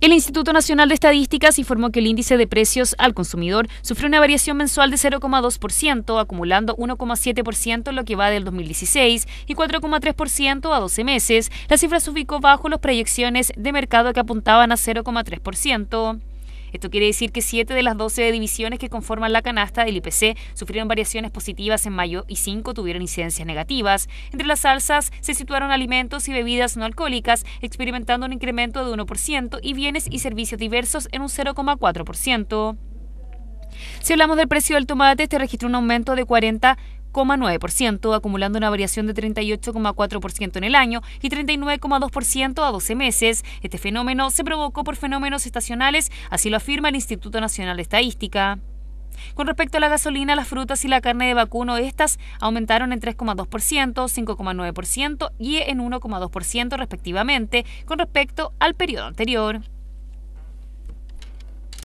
El Instituto Nacional de Estadísticas informó que el índice de precios al consumidor sufrió una variación mensual de 0,2%, acumulando 1,7% lo que va del 2016 y 4,3% a 12 meses. La cifra se ubicó bajo las proyecciones de mercado que apuntaban a 0,3%. Esto quiere decir que 7 de las 12 divisiones que conforman la canasta del IPC sufrieron variaciones positivas en mayo y 5 tuvieron incidencias negativas. Entre las salsas, se situaron alimentos y bebidas no alcohólicas, experimentando un incremento de 1% y bienes y servicios diversos en un 0,4%. Si hablamos del precio del tomate, este registró un aumento de 40 9%, acumulando una variación de 38,4% en el año y 39,2% a 12 meses. Este fenómeno se provocó por fenómenos estacionales, así lo afirma el Instituto Nacional de Estadística. Con respecto a la gasolina, las frutas y la carne de vacuno, estas aumentaron en 3,2%, 5,9% y en 1,2% respectivamente con respecto al periodo anterior.